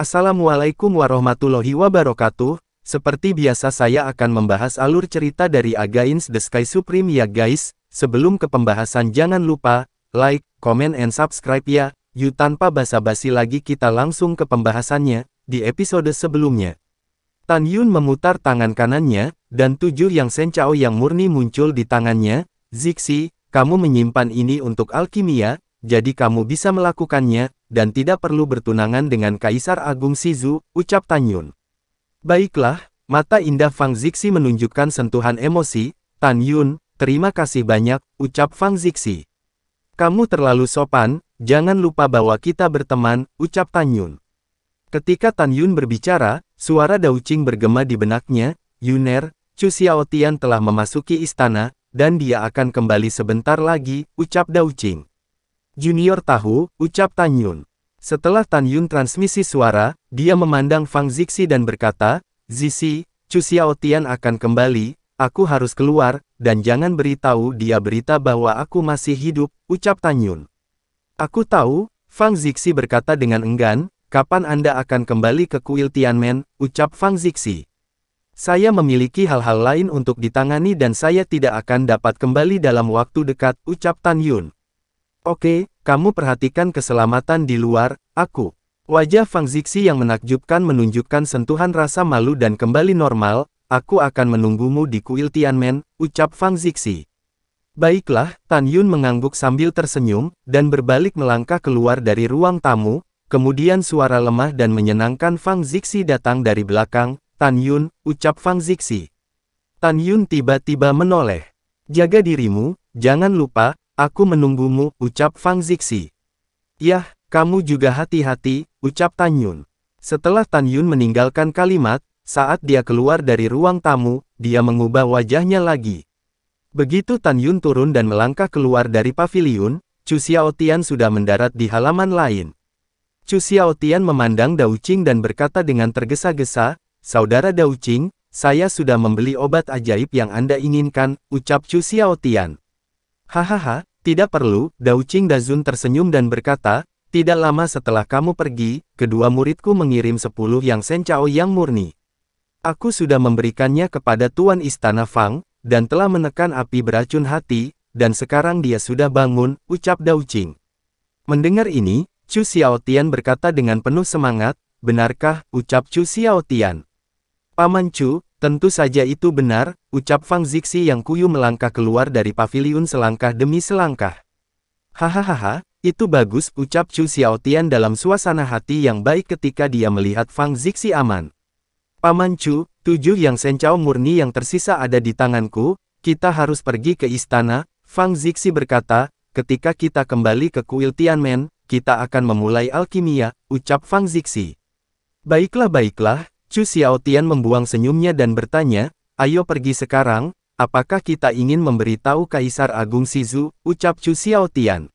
Assalamualaikum warahmatullahi wabarakatuh, seperti biasa saya akan membahas alur cerita dari Agains the Sky Supreme ya guys, sebelum ke pembahasan jangan lupa, like, comment and subscribe ya, yuk tanpa basa-basi lagi kita langsung ke pembahasannya, di episode sebelumnya. Tan Yun memutar tangan kanannya, dan tujuh yang sencao yang murni muncul di tangannya, Zixi, kamu menyimpan ini untuk alkimia, jadi kamu bisa melakukannya, dan tidak perlu bertunangan dengan Kaisar Agung Sizu, ucap Tanyun. Baiklah, mata indah Fang Zixi menunjukkan sentuhan emosi, Tanyun, terima kasih banyak, ucap Fang Zixi. Kamu terlalu sopan, jangan lupa bahwa kita berteman, ucap Tanyun. Ketika Tan Yun berbicara, suara Daucing bergema di benaknya, Yuner, Chu Xiaotian telah memasuki istana, dan dia akan kembali sebentar lagi, ucap Daucing. Junior tahu, ucap Tan Yun. Setelah Tan Yun transmisi suara, dia memandang Fang Zixi dan berkata, Zixi, Chu Xiaotian akan kembali, aku harus keluar, dan jangan beritahu dia berita bahwa aku masih hidup, ucap Tan Yun. Aku tahu, Fang Zixi berkata dengan enggan, kapan Anda akan kembali ke kuil Tianmen, ucap Fang Zixi. Saya memiliki hal-hal lain untuk ditangani dan saya tidak akan dapat kembali dalam waktu dekat, ucap Tan Yun. Oke, kamu perhatikan keselamatan di luar, aku. Wajah Fang Zixi yang menakjubkan menunjukkan sentuhan rasa malu dan kembali normal, aku akan menunggumu di kuil Tianmen, ucap Fang Zixi. Baiklah, Tan Yun mengangguk sambil tersenyum, dan berbalik melangkah keluar dari ruang tamu, kemudian suara lemah dan menyenangkan Fang Zixi datang dari belakang, Tan Yun, ucap Fang Zixi. Tan Yun tiba-tiba menoleh. Jaga dirimu, jangan lupa, Aku menunggumu, ucap Fang Zixi. Yah, kamu juga hati-hati, ucap Tan Yun. Setelah Tan Yun meninggalkan kalimat, saat dia keluar dari ruang tamu, dia mengubah wajahnya lagi. Begitu Tan Yun turun dan melangkah keluar dari pavilion, Chu Xiaotian sudah mendarat di halaman lain. Chu Xiaotian memandang Dao Qing dan berkata dengan tergesa-gesa, Saudara Dao Qing, saya sudah membeli obat ajaib yang Anda inginkan, ucap Chu Xiaotian. Hahaha, tidak perlu, Qing Dazun tersenyum dan berkata, tidak lama setelah kamu pergi, kedua muridku mengirim sepuluh yang sencao yang murni. Aku sudah memberikannya kepada Tuan Istana Fang, dan telah menekan api beracun hati, dan sekarang dia sudah bangun, ucap Qing. Mendengar ini, Chu Xiaotian berkata dengan penuh semangat, benarkah, ucap Chu Xiaotian. Paman Chu, Tentu saja itu benar, ucap Fang Zixi yang kuyu melangkah keluar dari pavilion selangkah demi selangkah. Hahaha, itu bagus, ucap Chu Xiaotian dalam suasana hati yang baik ketika dia melihat Fang Zixi aman. Paman Chu, tujuh yang sencau murni yang tersisa ada di tanganku, kita harus pergi ke istana, Fang Zixi berkata, ketika kita kembali ke kuil Tianmen, kita akan memulai alkimia, ucap Fang Zixi. Baiklah baiklah, Chu Xiaotian membuang senyumnya dan bertanya, ayo pergi sekarang, apakah kita ingin memberitahu Kaisar Agung Sizu, ucap Chu Xiaotian.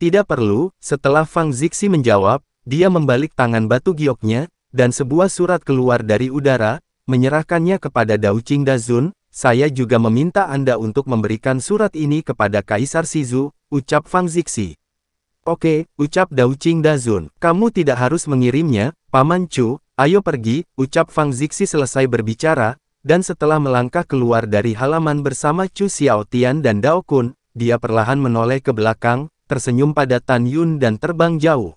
Tidak perlu, setelah Fang Zixi menjawab, dia membalik tangan batu gioknya, dan sebuah surat keluar dari udara, menyerahkannya kepada Dao Qing Dazun, saya juga meminta Anda untuk memberikan surat ini kepada Kaisar Sizu, ucap Fang Zixi. Oke, ucap Dao Qing Dazun, kamu tidak harus mengirimnya, Paman Chu, Ayo pergi, ucap Fang Zixi selesai berbicara, dan setelah melangkah keluar dari halaman bersama Chu Xiaotian dan Dao Kun, dia perlahan menoleh ke belakang, tersenyum pada Tan Yun dan terbang jauh.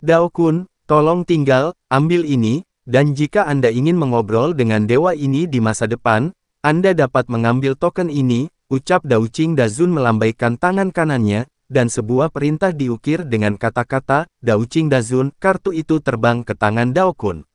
Dao Kun, tolong tinggal, ambil ini, dan jika Anda ingin mengobrol dengan dewa ini di masa depan, Anda dapat mengambil token ini, ucap Dao Qing Dazun melambaikan tangan kanannya, dan sebuah perintah diukir dengan kata-kata, Dauching Dazun, kartu itu terbang ke tangan Dao Kun.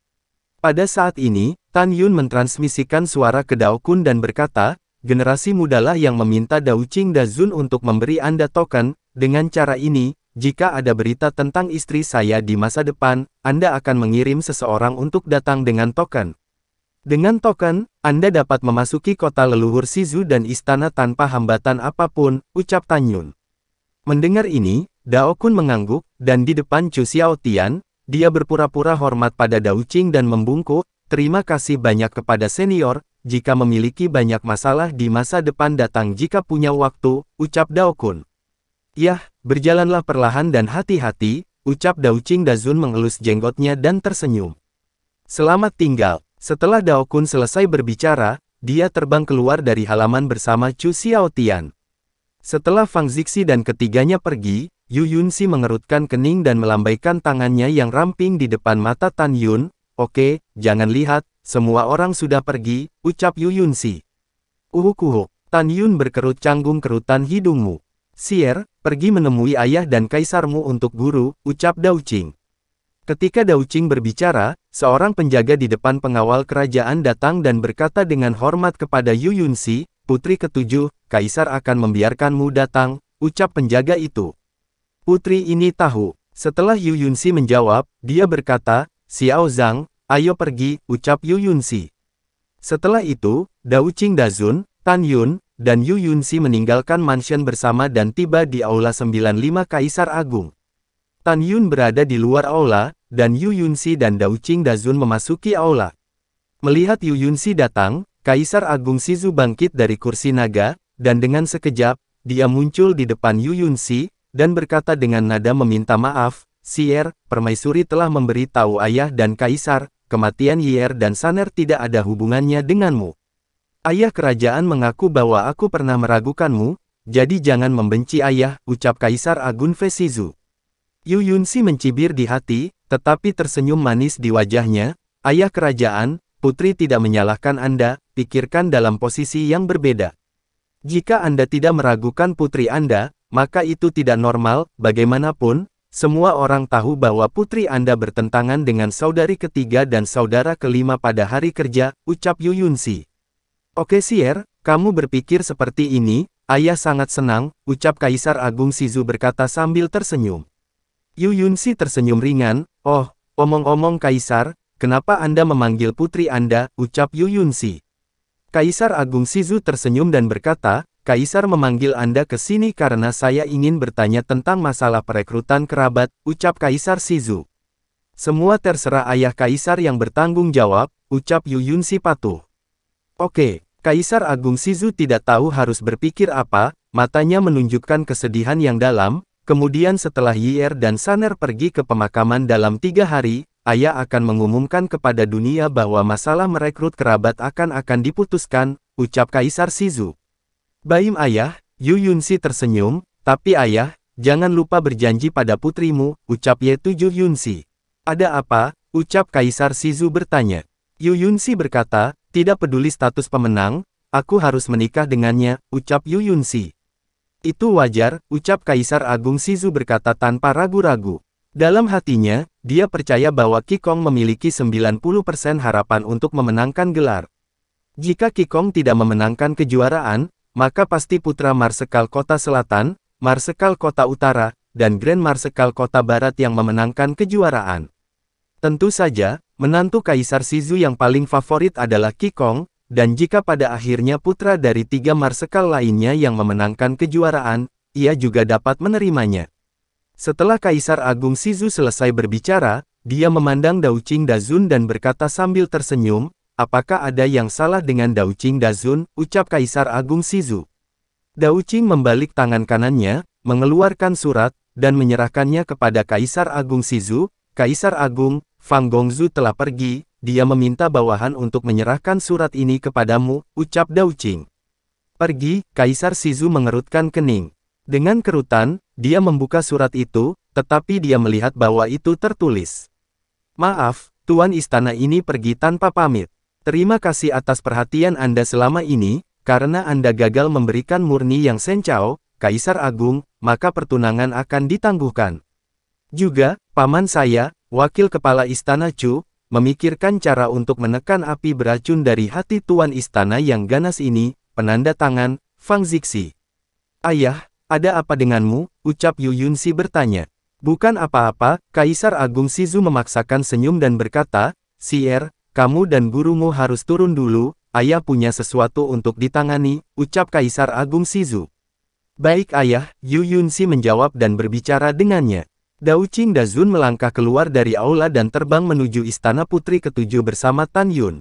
Pada saat ini, Tan Yun mentransmisikan suara ke Dao Kun dan berkata, generasi mudalah yang meminta Dauching Dazun untuk memberi Anda token, dengan cara ini, jika ada berita tentang istri saya di masa depan, Anda akan mengirim seseorang untuk datang dengan token. Dengan token, Anda dapat memasuki kota leluhur Sizu dan istana tanpa hambatan apapun, ucap Tan Yun. Mendengar ini, Dao Kun mengangguk, dan di depan Chu Xiao Tian, dia berpura-pura hormat pada Dao Qing dan membungkuk, terima kasih banyak kepada senior, jika memiliki banyak masalah di masa depan datang jika punya waktu, ucap Dao Kun. Yah, berjalanlah perlahan dan hati-hati, ucap Dao Qing Dazun mengelus jenggotnya dan tersenyum. Selamat tinggal. Setelah Dao Kun selesai berbicara, dia terbang keluar dari halaman bersama Chu Tian. Setelah Fang Zixi dan ketiganya pergi, Yu Yunsi mengerutkan kening dan melambaikan tangannya yang ramping di depan mata Tan Yun. Oke, jangan lihat, semua orang sudah pergi, ucap Yu Yunsi. uhuk, Tan Yun berkerut canggung kerutan hidungmu. Sier, pergi menemui ayah dan kaisarmu untuk guru, ucap Dao Qing. Ketika Dao Qing berbicara, seorang penjaga di depan pengawal kerajaan datang dan berkata dengan hormat kepada Yu Yunsi, Putri ketujuh, Kaisar akan membiarkanmu datang, ucap penjaga itu. Putri ini tahu. Setelah Yu Yunsi menjawab, dia berkata, Xiao Zhang, ayo pergi, ucap Yu Yunsi. Setelah itu, Dao Qing Dazun, Tan Yun, dan Yu Yunsi meninggalkan mansion bersama dan tiba di Aula 95 Kaisar Agung. Tan Yun berada di luar Aula, dan Yu Yunsi dan Dao Qing Dazun memasuki Aula. Melihat Yu Yunsi datang, Kaisar Agung Sizu bangkit dari kursi naga, dan dengan sekejap, dia muncul di depan Yu Yunsi, dan berkata dengan nada meminta maaf, Sier, permaisuri telah memberi tahu ayah dan kaisar, kematian Yier dan Saner tidak ada hubungannya denganmu. Ayah kerajaan mengaku bahwa aku pernah meragukanmu, jadi jangan membenci ayah, ucap Kaisar Agung Vesizu. Yu Yunsi mencibir di hati, tetapi tersenyum manis di wajahnya, ayah kerajaan, putri tidak menyalahkan Anda, pikirkan dalam posisi yang berbeda. Jika Anda tidak meragukan putri Anda, maka itu tidak normal, bagaimanapun, semua orang tahu bahwa putri Anda bertentangan dengan saudari ketiga dan saudara kelima pada hari kerja, ucap Yu Yunsi. Oke Sier, kamu berpikir seperti ini, ayah sangat senang, ucap Kaisar Agung Sizu berkata sambil tersenyum. Yu Yunsi tersenyum ringan, oh, omong-omong Kaisar, kenapa Anda memanggil putri Anda, ucap Yu Yunsi. Kaisar Agung Sizu tersenyum dan berkata, Kaisar memanggil Anda ke sini karena saya ingin bertanya tentang masalah perekrutan kerabat, ucap Kaisar Sizu. Semua terserah ayah Kaisar yang bertanggung jawab, ucap Yu si patuh. Oke, Kaisar Agung Sizu tidak tahu harus berpikir apa, matanya menunjukkan kesedihan yang dalam, kemudian setelah Yier dan Saner pergi ke pemakaman dalam tiga hari, ayah akan mengumumkan kepada dunia bahwa masalah merekrut kerabat akan akan diputuskan, ucap Kaisar Sizu. Baim ayah, Yu Yunsi tersenyum, tapi ayah, jangan lupa berjanji pada putrimu, ucap ye Tuju Yunsi. Ada apa, ucap Kaisar Sizu bertanya. Yu Yunsi berkata, tidak peduli status pemenang, aku harus menikah dengannya, ucap Yu Yunsi. Itu wajar, ucap Kaisar Agung Sizu berkata tanpa ragu-ragu. Dalam hatinya, dia percaya bahwa Kikong memiliki 90% harapan untuk memenangkan gelar. Jika Kikong tidak memenangkan kejuaraan, maka pasti putra Marsekal Kota Selatan, Marsekal Kota Utara, dan Grand Marsekal Kota Barat yang memenangkan kejuaraan. Tentu saja, menantu Kaisar Sizu yang paling favorit adalah Kikong, dan jika pada akhirnya putra dari tiga Marsekal lainnya yang memenangkan kejuaraan, ia juga dapat menerimanya. Setelah Kaisar Agung Sizu selesai berbicara, dia memandang Daucing Dazun dan berkata sambil tersenyum, Apakah ada yang salah dengan Daucing Dazun, ucap Kaisar Agung Sizu. Daucing membalik tangan kanannya, mengeluarkan surat, dan menyerahkannya kepada Kaisar Agung Sizu, Kaisar Agung, Fang Gongzu telah pergi, dia meminta bawahan untuk menyerahkan surat ini kepadamu, ucap Daucing. Pergi, Kaisar Sizu mengerutkan kening. Dengan kerutan, dia membuka surat itu, tetapi dia melihat bahwa itu tertulis. Maaf, Tuan Istana ini pergi tanpa pamit. Terima kasih atas perhatian Anda selama ini, karena Anda gagal memberikan murni yang sencau, Kaisar Agung, maka pertunangan akan ditangguhkan. Juga, paman saya, wakil kepala istana Chu, memikirkan cara untuk menekan api beracun dari hati tuan istana yang ganas ini, penanda tangan, Fang Zixi. Ayah, ada apa denganmu? Ucap Yu Yunsi bertanya. Bukan apa-apa, Kaisar Agung Sizu memaksakan senyum dan berkata, Sier, kamu dan gurumu harus turun dulu, ayah punya sesuatu untuk ditangani, ucap Kaisar Agung Sizu. Baik ayah, Yu Yunsi menjawab dan berbicara dengannya. Daucing Dazun melangkah keluar dari aula dan terbang menuju istana putri ketujuh bersama Tan Yun.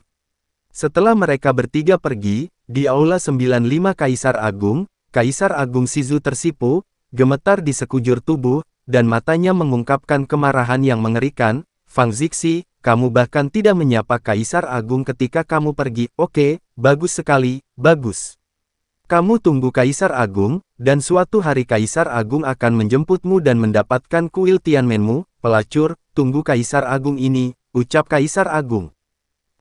Setelah mereka bertiga pergi, di aula 95 Kaisar Agung, Kaisar Agung Sizu tersipu, gemetar di sekujur tubuh, dan matanya mengungkapkan kemarahan yang mengerikan, Fang Zixi, kamu bahkan tidak menyapa Kaisar Agung ketika kamu pergi, oke, bagus sekali, bagus. Kamu tunggu Kaisar Agung, dan suatu hari Kaisar Agung akan menjemputmu dan mendapatkan kuil Tianmenmu, pelacur, tunggu Kaisar Agung ini, ucap Kaisar Agung.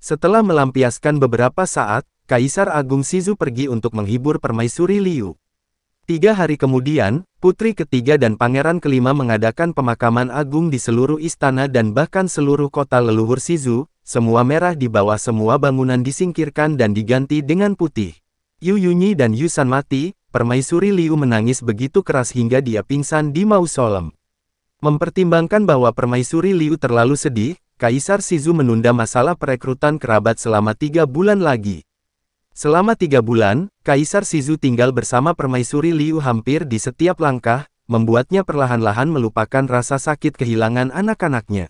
Setelah melampiaskan beberapa saat, Kaisar Agung Sizu pergi untuk menghibur permaisuri Liu. Tiga hari kemudian, putri ketiga dan pangeran kelima mengadakan pemakaman agung di seluruh istana dan bahkan seluruh kota leluhur Sizu, semua merah di bawah semua bangunan disingkirkan dan diganti dengan putih. Yu Yunyi dan Yu San mati, permaisuri Liu menangis begitu keras hingga dia pingsan di mausolem. Mempertimbangkan bahwa permaisuri Liu terlalu sedih, Kaisar Sizu menunda masalah perekrutan kerabat selama tiga bulan lagi. Selama tiga bulan, Kaisar Sizu tinggal bersama permaisuri Liu hampir di setiap langkah, membuatnya perlahan-lahan melupakan rasa sakit kehilangan anak-anaknya.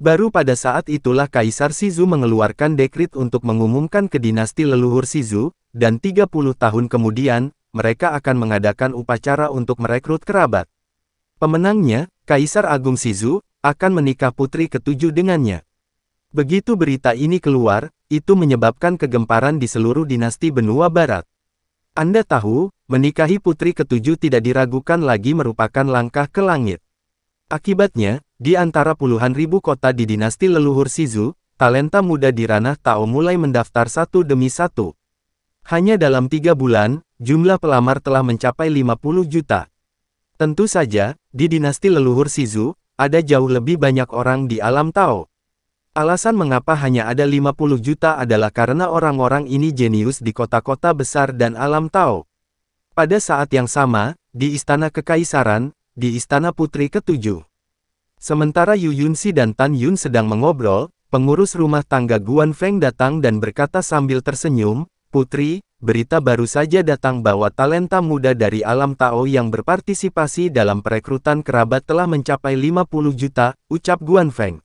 Baru pada saat itulah Kaisar Sizu mengeluarkan dekrit untuk mengumumkan ke dinasti leluhur Sizu, dan 30 tahun kemudian, mereka akan mengadakan upacara untuk merekrut kerabat. Pemenangnya, Kaisar Agung Sizu, akan menikah putri ketujuh dengannya. Begitu berita ini keluar, itu menyebabkan kegemparan di seluruh dinasti benua barat. Anda tahu, menikahi putri ketujuh tidak diragukan lagi merupakan langkah ke langit. Akibatnya, di antara puluhan ribu kota di dinasti leluhur Sizu, talenta muda di ranah Tao mulai mendaftar satu demi satu. Hanya dalam tiga bulan, jumlah pelamar telah mencapai 50 juta. Tentu saja, di dinasti leluhur Sizu, ada jauh lebih banyak orang di alam Tao. Alasan mengapa hanya ada 50 juta adalah karena orang-orang ini jenius di kota-kota besar dan alam tahu. Pada saat yang sama, di Istana Kekaisaran, di Istana Putri ketujuh, Sementara Yu Yunsi dan Tan Yun sedang mengobrol, pengurus rumah tangga Guan Feng datang dan berkata sambil tersenyum, Putri, berita baru saja datang bahwa talenta muda dari alam Tao yang berpartisipasi dalam perekrutan kerabat telah mencapai 50 juta, ucap Guan Feng.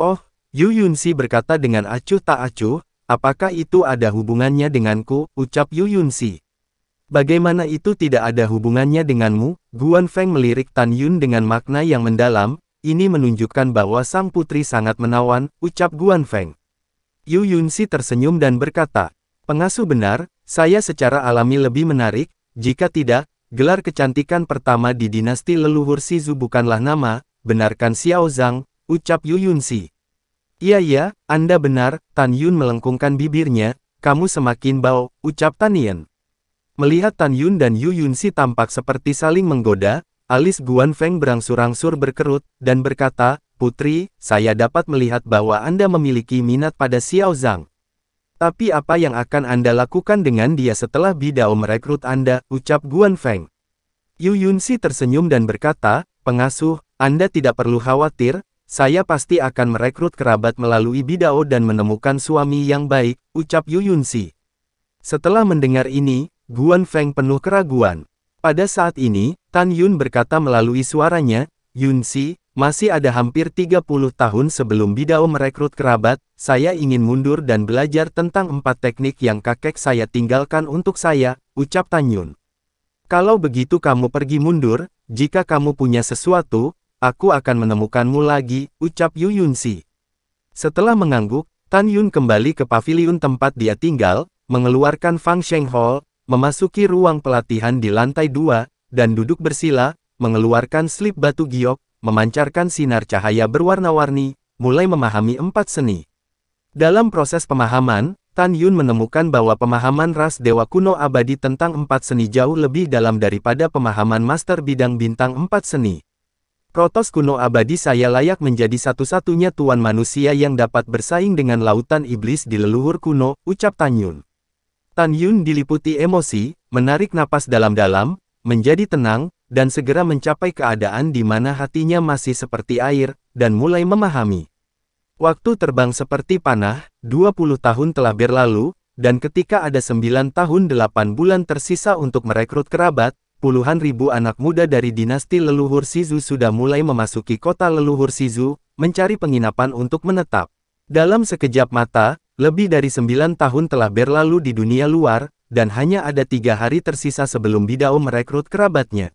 Oh, Yu Yunsi berkata dengan acuh tak acuh, apakah itu ada hubungannya denganku, ucap Yu Yunsi. Bagaimana itu tidak ada hubungannya denganmu, Guan Feng melirik Tan Yun dengan makna yang mendalam, ini menunjukkan bahwa sang putri sangat menawan, ucap Guan Feng. Yu Yunsi tersenyum dan berkata, pengasuh benar, saya secara alami lebih menarik, jika tidak, gelar kecantikan pertama di dinasti leluhur Sizu bukanlah nama, benarkan Xiao Zhang, ucap Yu Yunsi. Iya iya, Anda benar, Tan Yun melengkungkan bibirnya, kamu semakin bau, ucap Tan Yen. Melihat Tan Yun dan Yu Si tampak seperti saling menggoda, alis Guan Feng berangsur-angsur berkerut, dan berkata, Putri, saya dapat melihat bahwa Anda memiliki minat pada Xiao Zhang. Tapi apa yang akan Anda lakukan dengan dia setelah Bidao merekrut Anda, ucap Guan Feng. Yu Si tersenyum dan berkata, Pengasuh, Anda tidak perlu khawatir, saya pasti akan merekrut kerabat melalui bidao dan menemukan suami yang baik, ucap Yu Yunsi. Setelah mendengar ini, Guan Feng penuh keraguan. Pada saat ini, Tan Yun berkata melalui suaranya, Yunsi, masih ada hampir 30 tahun sebelum bidao merekrut kerabat, saya ingin mundur dan belajar tentang empat teknik yang kakek saya tinggalkan untuk saya, ucap Tan Yun. Kalau begitu kamu pergi mundur, jika kamu punya sesuatu, Aku akan menemukanmu lagi, ucap Yu Yunsi. Setelah mengangguk, Tan Yun kembali ke pavilion tempat dia tinggal, mengeluarkan Fang Sheng Hall, memasuki ruang pelatihan di lantai dua, dan duduk bersila, mengeluarkan slip batu giok, memancarkan sinar cahaya berwarna-warni, mulai memahami empat seni. Dalam proses pemahaman, Tan Yun menemukan bahwa pemahaman ras dewa kuno abadi tentang empat seni jauh lebih dalam daripada pemahaman master bidang bintang empat seni. Protos kuno abadi saya layak menjadi satu-satunya tuan manusia yang dapat bersaing dengan lautan iblis di leluhur kuno, ucap Tan Yun. Tan Yun diliputi emosi, menarik napas dalam-dalam, menjadi tenang, dan segera mencapai keadaan di mana hatinya masih seperti air, dan mulai memahami. Waktu terbang seperti panah, 20 tahun telah berlalu, dan ketika ada 9 tahun 8 bulan tersisa untuk merekrut kerabat, puluhan ribu anak muda dari dinasti leluhur Sizu sudah mulai memasuki kota leluhur Sizu, mencari penginapan untuk menetap. Dalam sekejap mata, lebih dari sembilan tahun telah berlalu di dunia luar, dan hanya ada tiga hari tersisa sebelum Bidao merekrut kerabatnya.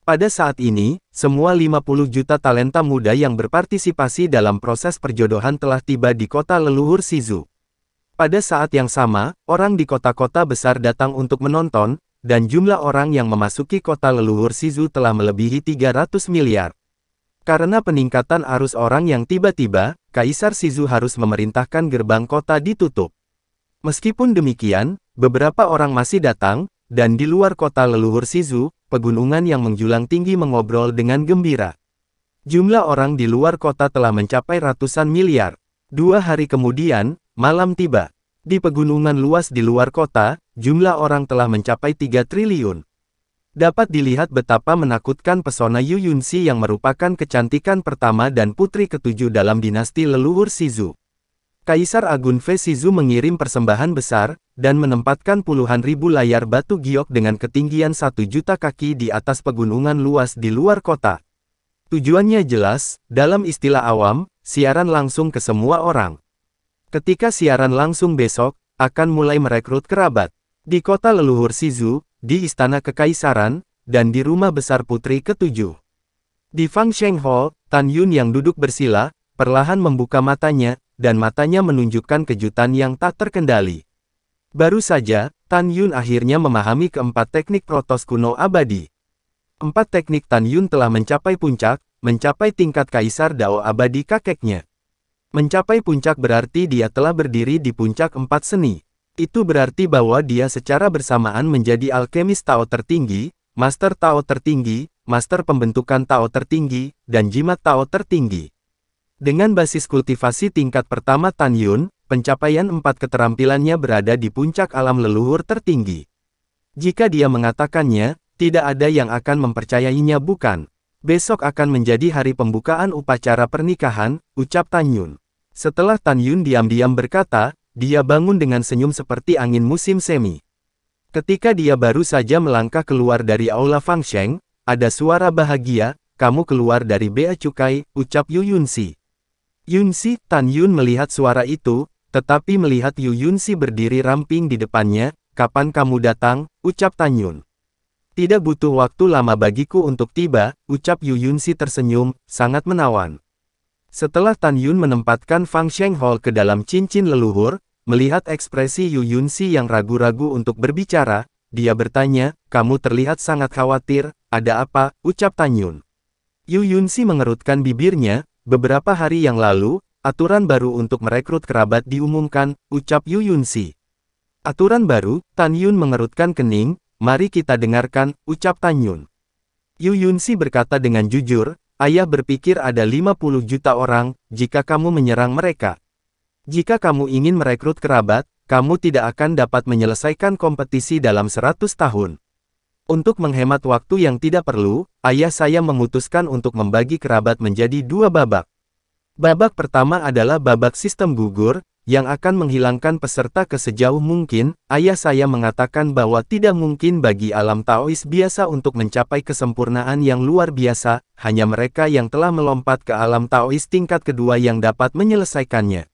Pada saat ini, semua 50 juta talenta muda yang berpartisipasi dalam proses perjodohan telah tiba di kota leluhur Sizu. Pada saat yang sama, orang di kota-kota besar datang untuk menonton, dan jumlah orang yang memasuki kota leluhur Sizu telah melebihi 300 miliar. Karena peningkatan arus orang yang tiba-tiba, Kaisar Sizu harus memerintahkan gerbang kota ditutup. Meskipun demikian, beberapa orang masih datang, dan di luar kota leluhur Sizu, pegunungan yang menjulang tinggi mengobrol dengan gembira. Jumlah orang di luar kota telah mencapai ratusan miliar. Dua hari kemudian, malam tiba. Di pegunungan luas di luar kota, jumlah orang telah mencapai 3 triliun. Dapat dilihat betapa menakutkan pesona Yu Yunxi yang merupakan kecantikan pertama dan putri ketujuh dalam dinasti leluhur Sizu. Kaisar Agung Fe Sizu mengirim persembahan besar, dan menempatkan puluhan ribu layar batu giok dengan ketinggian satu juta kaki di atas pegunungan luas di luar kota. Tujuannya jelas, dalam istilah awam, siaran langsung ke semua orang. Ketika siaran langsung besok, akan mulai merekrut kerabat. Di kota leluhur Sizu, di Istana Kekaisaran, dan di rumah besar putri ketujuh. Di Fangsheng Hall, Tan Yun yang duduk bersila, perlahan membuka matanya, dan matanya menunjukkan kejutan yang tak terkendali. Baru saja, Tan Yun akhirnya memahami keempat teknik protos kuno abadi. Empat teknik Tan Yun telah mencapai puncak, mencapai tingkat kaisar Dao abadi kakeknya. Mencapai puncak berarti dia telah berdiri di puncak empat seni. Itu berarti bahwa dia secara bersamaan menjadi alkemis Tao tertinggi, Master Tao tertinggi, Master pembentukan Tao tertinggi, dan jimat Tao tertinggi. Dengan basis kultivasi tingkat pertama Tan Yun, pencapaian empat keterampilannya berada di puncak alam leluhur tertinggi. Jika dia mengatakannya, tidak ada yang akan mempercayainya bukan. Besok akan menjadi hari pembukaan upacara pernikahan, ucap Tan Yun. Setelah Tan Yun diam-diam berkata, dia bangun dengan senyum seperti angin musim semi. Ketika dia baru saja melangkah keluar dari aula Fang Sheng, ada suara bahagia, kamu keluar dari bea cukai, ucap Yu Yunsi. Yunsi, Tan Yun melihat suara itu, tetapi melihat Yu Yunsi berdiri ramping di depannya, kapan kamu datang, ucap Tan Yun. Tidak butuh waktu lama bagiku untuk tiba, ucap Yu Yunsi tersenyum, sangat menawan. Setelah Tan Yun menempatkan Fang Sheng Hall ke dalam cincin leluhur, Melihat ekspresi Yu Yunsi yang ragu-ragu untuk berbicara, dia bertanya, kamu terlihat sangat khawatir, ada apa, ucap Tanyun. Yu Yunsi mengerutkan bibirnya, beberapa hari yang lalu, aturan baru untuk merekrut kerabat diumumkan, ucap Yu Yunsi. Aturan baru, Tanyun mengerutkan kening, mari kita dengarkan, ucap Tanyun. Yu Yunsi berkata dengan jujur, ayah berpikir ada 50 juta orang, jika kamu menyerang mereka, jika kamu ingin merekrut kerabat, kamu tidak akan dapat menyelesaikan kompetisi dalam 100 tahun. Untuk menghemat waktu yang tidak perlu, ayah saya memutuskan untuk membagi kerabat menjadi dua babak. Babak pertama adalah babak sistem gugur, yang akan menghilangkan peserta ke sejauh mungkin, ayah saya mengatakan bahwa tidak mungkin bagi alam Taois biasa untuk mencapai kesempurnaan yang luar biasa, hanya mereka yang telah melompat ke alam Taois tingkat kedua yang dapat menyelesaikannya.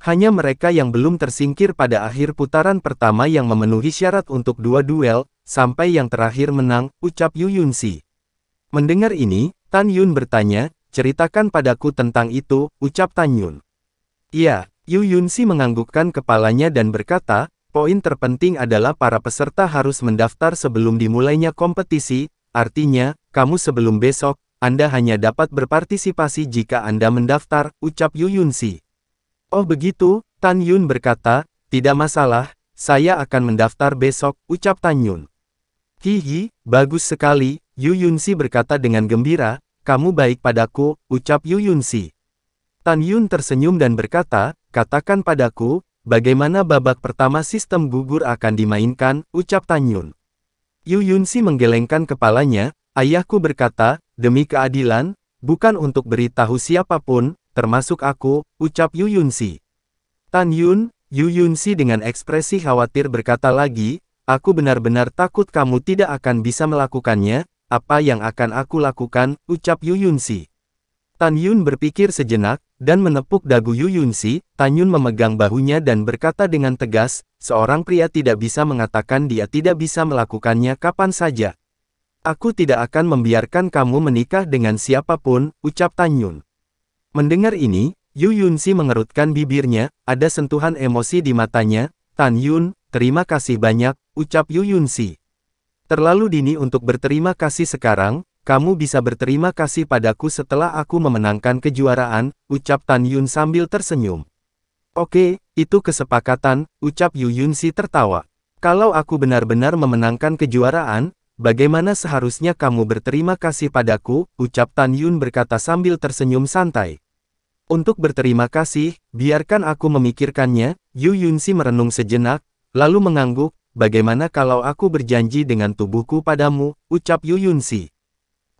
Hanya mereka yang belum tersingkir pada akhir putaran pertama yang memenuhi syarat untuk dua duel, sampai yang terakhir menang, ucap Yu Yunsi. Mendengar ini, Tan Yun bertanya, ceritakan padaku tentang itu, ucap Tan Yun. Iya, Yu Yunsi menganggukkan kepalanya dan berkata, poin terpenting adalah para peserta harus mendaftar sebelum dimulainya kompetisi, artinya, kamu sebelum besok, Anda hanya dapat berpartisipasi jika Anda mendaftar, ucap Yu Yunsi. Oh begitu, Tan Yun berkata, tidak masalah, saya akan mendaftar besok, ucap Tan Yun. Hihi, bagus sekali, Yu Si berkata dengan gembira, kamu baik padaku, ucap Yu Si. Tan Yun tersenyum dan berkata, katakan padaku, bagaimana babak pertama sistem gugur akan dimainkan, ucap Tan Yun. Yu Si menggelengkan kepalanya, ayahku berkata, demi keadilan, bukan untuk beritahu siapapun, termasuk aku, ucap Yu Yunsi. Tan Yun, Yu Yunsi dengan ekspresi khawatir berkata lagi, aku benar-benar takut kamu tidak akan bisa melakukannya, apa yang akan aku lakukan, ucap Yu Yunsi. Tan Yun berpikir sejenak, dan menepuk dagu Yu Yunsi, Tan Yun memegang bahunya dan berkata dengan tegas, seorang pria tidak bisa mengatakan dia tidak bisa melakukannya kapan saja. Aku tidak akan membiarkan kamu menikah dengan siapapun, ucap Tan Yun. Mendengar ini, Yu Yunsi mengerutkan bibirnya, ada sentuhan emosi di matanya, Tan Yun, terima kasih banyak, ucap Yu Yunsi. Terlalu dini untuk berterima kasih sekarang, kamu bisa berterima kasih padaku setelah aku memenangkan kejuaraan, ucap Tan Yun sambil tersenyum. Oke, itu kesepakatan, ucap Yu Yunsi tertawa. Kalau aku benar-benar memenangkan kejuaraan, Bagaimana seharusnya kamu berterima kasih padaku, ucap Tan Yun berkata sambil tersenyum santai. Untuk berterima kasih, biarkan aku memikirkannya, Yu Yunsi merenung sejenak, lalu mengangguk, bagaimana kalau aku berjanji dengan tubuhku padamu, ucap Yu Yunsi.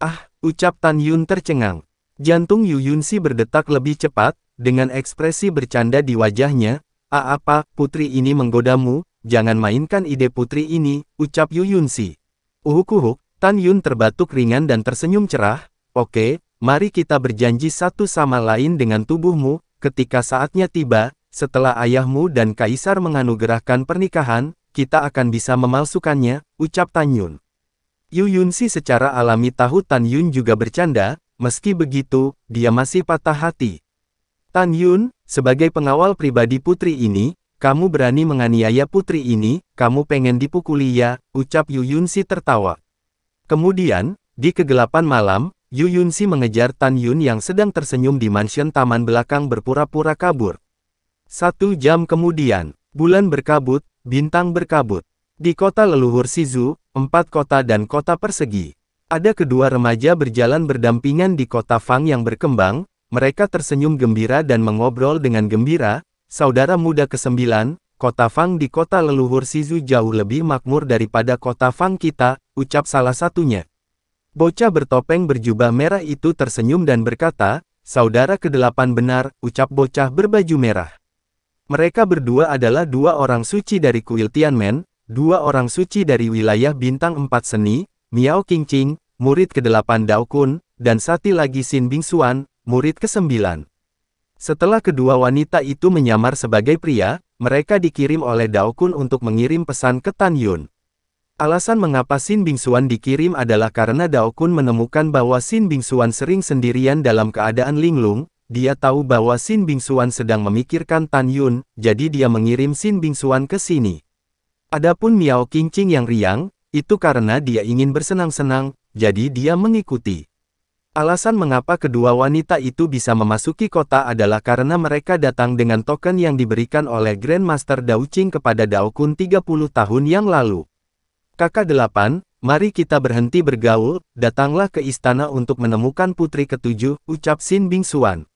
Ah, ucap Tan Yun tercengang. Jantung Yu Yunsi berdetak lebih cepat, dengan ekspresi bercanda di wajahnya, Ah apa, putri ini menggodamu, jangan mainkan ide putri ini, ucap Yu Yunsi. Uhukuhuk, Tan Yun terbatuk ringan dan tersenyum cerah, oke, mari kita berjanji satu sama lain dengan tubuhmu, ketika saatnya tiba, setelah ayahmu dan kaisar menganugerahkan pernikahan, kita akan bisa memalsukannya, ucap Tan Yun. Yu Yunsi secara alami tahu Tan Yun juga bercanda, meski begitu, dia masih patah hati. Tan Yun, sebagai pengawal pribadi putri ini, kamu berani menganiaya putri ini, kamu pengen dipukuli ya, ucap Yu Yunsi tertawa. Kemudian, di kegelapan malam, Yu Yunsi mengejar Tan Yun yang sedang tersenyum di mansion taman belakang berpura-pura kabur. Satu jam kemudian, bulan berkabut, bintang berkabut. Di kota leluhur Sizu, empat kota dan kota persegi. Ada kedua remaja berjalan berdampingan di kota Fang yang berkembang, mereka tersenyum gembira dan mengobrol dengan gembira, Saudara muda kesembilan, kota Fang di kota leluhur Sizu jauh lebih makmur daripada kota Fang kita, ucap salah satunya. Bocah bertopeng berjubah merah itu tersenyum dan berkata, Saudara kedelapan benar, ucap bocah berbaju merah. Mereka berdua adalah dua orang suci dari kuil Tianmen, dua orang suci dari wilayah bintang empat seni, Miao Qingqing, murid ke-8 Dao dan satu lagi Xin Bingsuan, murid ke-9. Setelah kedua wanita itu menyamar sebagai pria, mereka dikirim oleh Daokun untuk mengirim pesan ke Tan Yun. Alasan mengapa Sin Bingsuan dikirim adalah karena Daokun menemukan bahwa Sin Bingsuan sering sendirian dalam keadaan linglung, dia tahu bahwa Sin Bingsuan sedang memikirkan Tan Yun, jadi dia mengirim Sin Bingsuan ke sini. Adapun Miao Qingqing yang riang, itu karena dia ingin bersenang-senang, jadi dia mengikuti. Alasan mengapa kedua wanita itu bisa memasuki kota adalah karena mereka datang dengan token yang diberikan oleh Grandmaster Dauching kepada Daokun 30 tahun yang lalu. Kakak delapan, mari kita berhenti bergaul, datanglah ke istana untuk menemukan putri ketujuh, ucap Sin Bingxuan.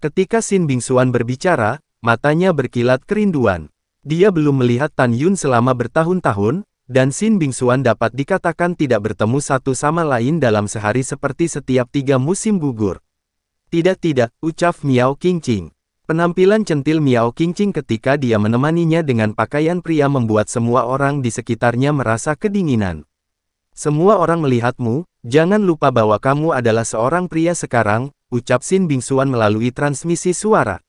Ketika Sin Bingxuan berbicara, matanya berkilat kerinduan. Dia belum melihat Tan Yun selama bertahun-tahun, dan Xin Bingsuan dapat dikatakan tidak bertemu satu sama lain dalam sehari seperti setiap tiga musim gugur. Tidak-tidak, ucap Miao Qingqing. Penampilan centil Miao Qingqing ketika dia menemaninya dengan pakaian pria membuat semua orang di sekitarnya merasa kedinginan. Semua orang melihatmu, jangan lupa bahwa kamu adalah seorang pria sekarang, ucap Xin Bingsuan melalui transmisi suara.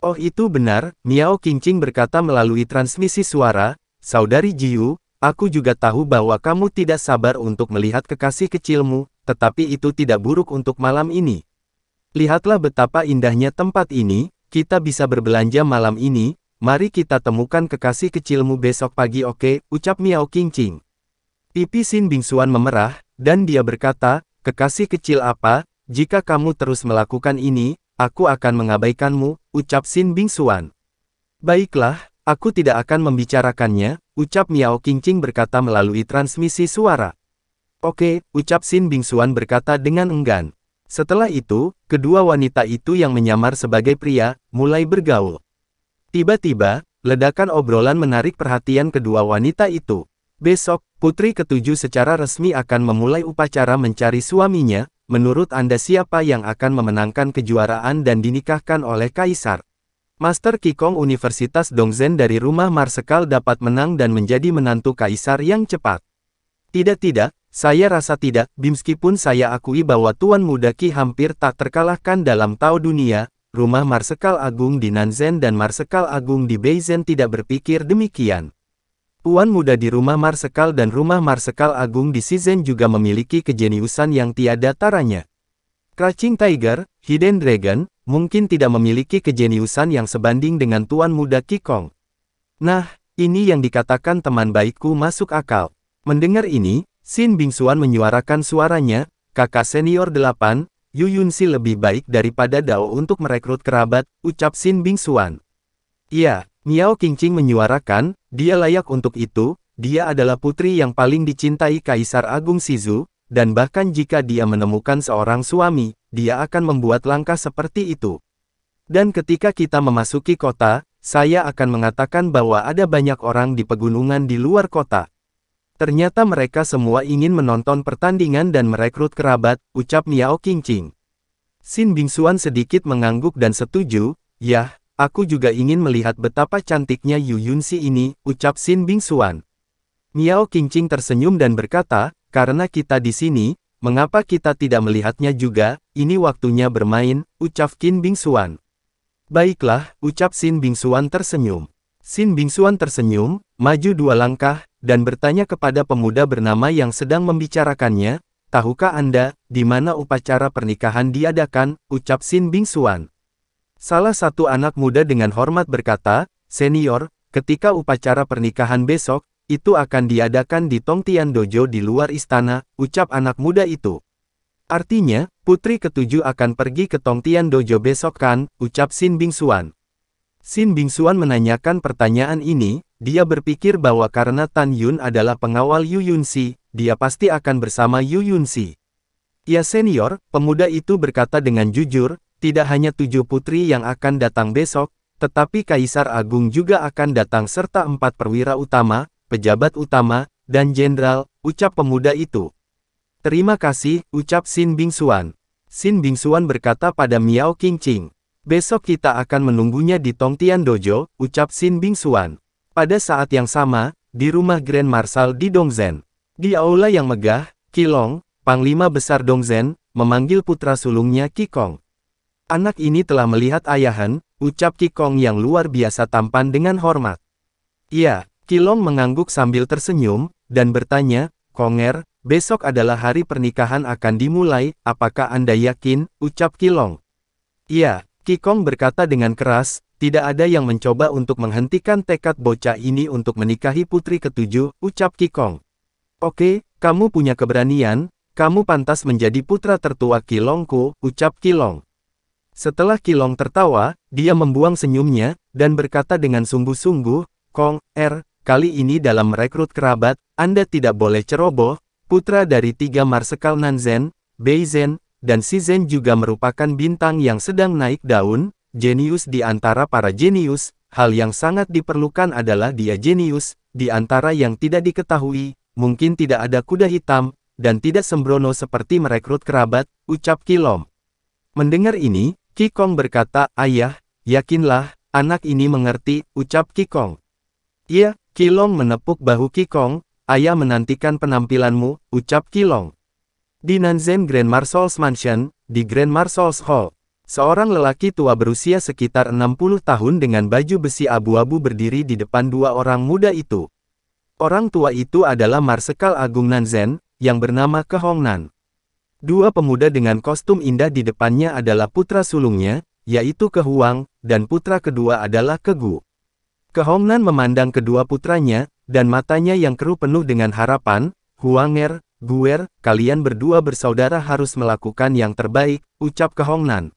Oh itu benar, Miao Qingqing berkata melalui transmisi suara, Saudari Jiu, Aku juga tahu bahwa kamu tidak sabar untuk melihat kekasih kecilmu, tetapi itu tidak buruk untuk malam ini. Lihatlah betapa indahnya tempat ini, kita bisa berbelanja malam ini, mari kita temukan kekasih kecilmu besok pagi oke, okay? ucap Miao Qingqing. Pipi Sin Bingsuan memerah, dan dia berkata, kekasih kecil apa, jika kamu terus melakukan ini, aku akan mengabaikanmu, ucap Sin Bingsuan. Baiklah, Aku tidak akan membicarakannya, ucap Miao Qingqing berkata melalui transmisi suara. Oke, ucap Xin Bingsuan berkata dengan enggan. Setelah itu, kedua wanita itu yang menyamar sebagai pria, mulai bergaul. Tiba-tiba, ledakan obrolan menarik perhatian kedua wanita itu. Besok, putri ketujuh secara resmi akan memulai upacara mencari suaminya, menurut Anda siapa yang akan memenangkan kejuaraan dan dinikahkan oleh Kaisar? Master Kikong Universitas Dongzhen dari rumah Marsekal dapat menang dan menjadi menantu kaisar yang cepat. Tidak-tidak, saya rasa tidak, Bimski pun saya akui bahwa Tuan Muda Ki hampir tak terkalahkan dalam Tao Dunia, rumah Marsekal Agung di Nanzen dan Marsekal Agung di Beizen tidak berpikir demikian. Tuan Muda di rumah Marsekal dan rumah Marsekal Agung di Sizen juga memiliki kejeniusan yang tiada taranya. Crouching Tiger, Hidden Dragon, mungkin tidak memiliki kejeniusan yang sebanding dengan tuan muda Kikong. Nah, ini yang dikatakan teman baikku masuk akal. Mendengar ini, Sin Bingsuan menyuarakan suaranya, kakak senior delapan, Yu Yunsi lebih baik daripada Dao untuk merekrut kerabat, ucap Sin Bingsuan. Iya, Miao Qingqing menyuarakan, dia layak untuk itu, dia adalah putri yang paling dicintai Kaisar Agung Sizu, dan bahkan jika dia menemukan seorang suami, dia akan membuat langkah seperti itu. Dan ketika kita memasuki kota, saya akan mengatakan bahwa ada banyak orang di pegunungan di luar kota. Ternyata mereka semua ingin menonton pertandingan dan merekrut kerabat, ucap Miao Qingqing. Xin Bingsuan sedikit mengangguk dan setuju, yah, aku juga ingin melihat betapa cantiknya Yu Yunsi ini, ucap Xin Bingsuan. Miao Qingqing tersenyum dan berkata, karena kita di sini, Mengapa kita tidak melihatnya juga, ini waktunya bermain, ucap Qin Bingsuan. Baiklah, ucap Xin Bingsuan tersenyum. Xin Bingsuan tersenyum, maju dua langkah, dan bertanya kepada pemuda bernama yang sedang membicarakannya, tahukah Anda, di mana upacara pernikahan diadakan, ucap Xin Bingsuan. Salah satu anak muda dengan hormat berkata, Senior, ketika upacara pernikahan besok, itu akan diadakan di Tongtian Dojo di luar istana, ucap anak muda itu. Artinya, putri ketujuh akan pergi ke Tongtian Dojo besok kan, ucap Sin Bingxuan. Sin Bingxuan menanyakan pertanyaan ini, dia berpikir bahwa karena Tan Yun adalah pengawal Yu Yunsi, dia pasti akan bersama Yu Yunsi. Ya senior, pemuda itu berkata dengan jujur, tidak hanya tujuh putri yang akan datang besok, tetapi Kaisar Agung juga akan datang serta empat perwira utama, pejabat utama, dan jenderal, ucap pemuda itu. Terima kasih, ucap Xin Bingxuan. Xin Bingxuan berkata pada Miao Qingqing. Besok kita akan menunggunya di Tongtian Dojo, ucap Xin Bingxuan. Pada saat yang sama, di rumah Grand Marshal di Dongzhen. Di aula yang megah, Kilong, Panglima Besar Dongzhen, memanggil putra sulungnya Kikong. Anak ini telah melihat ayahan, ucap Kikong yang luar biasa tampan dengan hormat. Iya, Kilong mengangguk sambil tersenyum, dan bertanya, Konger, besok adalah hari pernikahan akan dimulai, apakah Anda yakin, ucap Kilong. Iya, Kikong berkata dengan keras, tidak ada yang mencoba untuk menghentikan tekad bocah ini untuk menikahi putri ketujuh, ucap Kikong. Oke, kamu punya keberanian, kamu pantas menjadi putra tertua Kilongku, ucap Kilong. Setelah Kilong tertawa, dia membuang senyumnya, dan berkata dengan sungguh-sungguh, Kong, Er, kali ini dalam merekrut kerabat, Anda tidak boleh ceroboh, putra dari tiga Marsekal Nanzen, Beizen, dan Sizen juga merupakan bintang yang sedang naik daun, jenius di antara para jenius, hal yang sangat diperlukan adalah dia jenius, di antara yang tidak diketahui, mungkin tidak ada kuda hitam, dan tidak sembrono seperti merekrut kerabat, ucap Kilom. Mendengar ini, Kikong berkata, Ayah, yakinlah, anak ini mengerti, ucap Kikong. Iya, Kilong menepuk bahu Kikong, ayah menantikan penampilanmu, ucap Kilong. Di Nanzen Grand Marshal's Mansion, di Grand Marshal's Hall, seorang lelaki tua berusia sekitar 60 tahun dengan baju besi abu-abu berdiri di depan dua orang muda itu. Orang tua itu adalah Marsekal Agung Nanzen, yang bernama Kehongnan. Dua pemuda dengan kostum indah di depannya adalah putra sulungnya, yaitu Kehuang, dan putra kedua adalah Kegu. Kehongnan memandang kedua putranya, dan matanya yang keruh penuh dengan harapan, Huanger, Guer, kalian berdua bersaudara harus melakukan yang terbaik, ucap Kehongnan.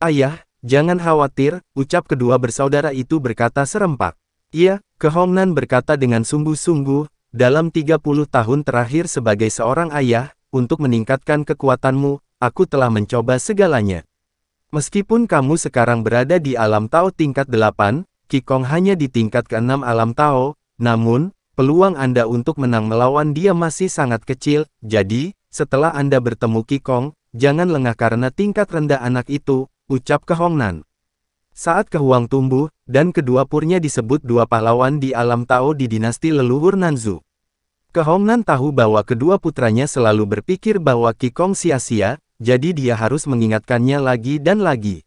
Ayah, jangan khawatir, ucap kedua bersaudara itu berkata serempak. Iya, Kehongnan berkata dengan sungguh-sungguh, dalam 30 tahun terakhir sebagai seorang ayah, untuk meningkatkan kekuatanmu, aku telah mencoba segalanya. Meskipun kamu sekarang berada di alam Tao tingkat 8, Kikong hanya di tingkat ke-6 alam Tao, namun, peluang Anda untuk menang melawan dia masih sangat kecil, jadi, setelah Anda bertemu Kikong, jangan lengah karena tingkat rendah anak itu, ucap ke Nan. Saat Huang tumbuh, dan kedua purnya disebut dua pahlawan di alam Tao di dinasti leluhur Nanzu. Kehongnan tahu bahwa kedua putranya selalu berpikir bahwa Kikong sia-sia, jadi dia harus mengingatkannya lagi dan lagi.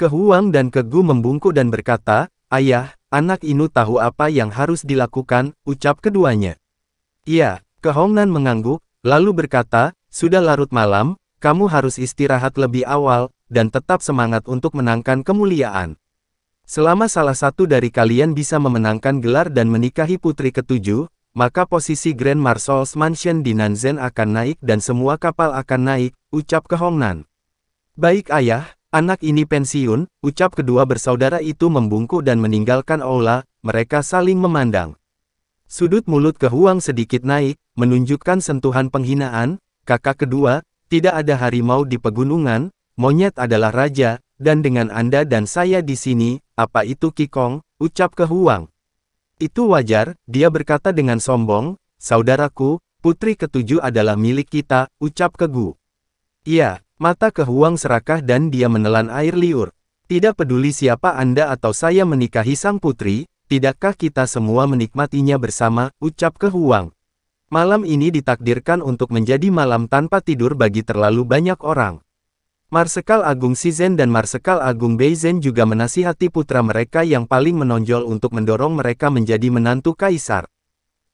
Kehuang dan Kegu membungkuk dan berkata, Ayah, anak Inu tahu apa yang harus dilakukan, ucap keduanya. Iya, Hongnan mengangguk, lalu berkata, sudah larut malam, kamu harus istirahat lebih awal, dan tetap semangat untuk menangkan kemuliaan. Selama salah satu dari kalian bisa memenangkan gelar dan menikahi putri ketujuh, maka posisi Grand Marshal's Mansion di Nanzen akan naik dan semua kapal akan naik, ucap ke Hongnan. Baik ayah, Anak ini pensiun, ucap kedua bersaudara itu membungkuk dan meninggalkan aula, mereka saling memandang. Sudut mulut ke Huang sedikit naik, menunjukkan sentuhan penghinaan, kakak kedua, tidak ada harimau di pegunungan, monyet adalah raja, dan dengan Anda dan saya di sini, apa itu Kikong, ucap ke Huang. Itu wajar, dia berkata dengan sombong, saudaraku, putri ketujuh adalah milik kita, ucap ke Gu. Iya, Mata kehuang serakah dan dia menelan air liur. Tidak peduli siapa Anda atau saya menikahi sang putri, tidakkah kita semua menikmatinya bersama, ucap kehuang. Malam ini ditakdirkan untuk menjadi malam tanpa tidur bagi terlalu banyak orang. Marsekal Agung Sizen dan Marsekal Agung Beizen juga menasihati putra mereka yang paling menonjol untuk mendorong mereka menjadi menantu kaisar.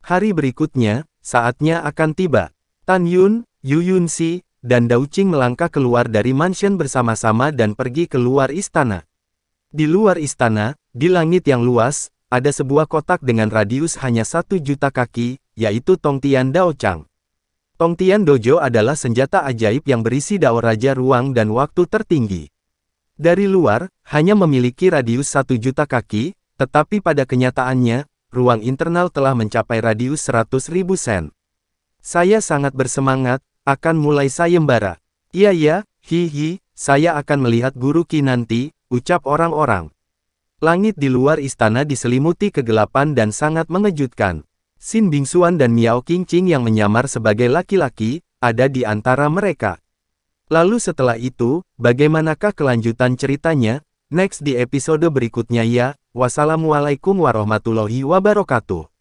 Hari berikutnya, saatnya akan tiba. Tan Yun, Yu Si, dan Qing melangkah keluar dari mansion bersama-sama dan pergi keluar istana. Di luar istana, di langit yang luas, ada sebuah kotak dengan radius hanya satu juta kaki, yaitu Tongtian Chang. Tongtian Dojo adalah senjata ajaib yang berisi Dao Raja Ruang dan Waktu tertinggi. Dari luar, hanya memiliki radius satu juta kaki, tetapi pada kenyataannya, ruang internal telah mencapai radius 100.000 sen. Saya sangat bersemangat, akan mulai sayembara. Iya ya, hihi, saya akan melihat guru Ki nanti, ucap orang-orang. Langit di luar istana diselimuti kegelapan dan sangat mengejutkan. Sin Bingsuan dan Miao Qingqing yang menyamar sebagai laki-laki, ada di antara mereka. Lalu setelah itu, bagaimanakah kelanjutan ceritanya? Next di episode berikutnya ya, wassalamualaikum warahmatullahi wabarakatuh.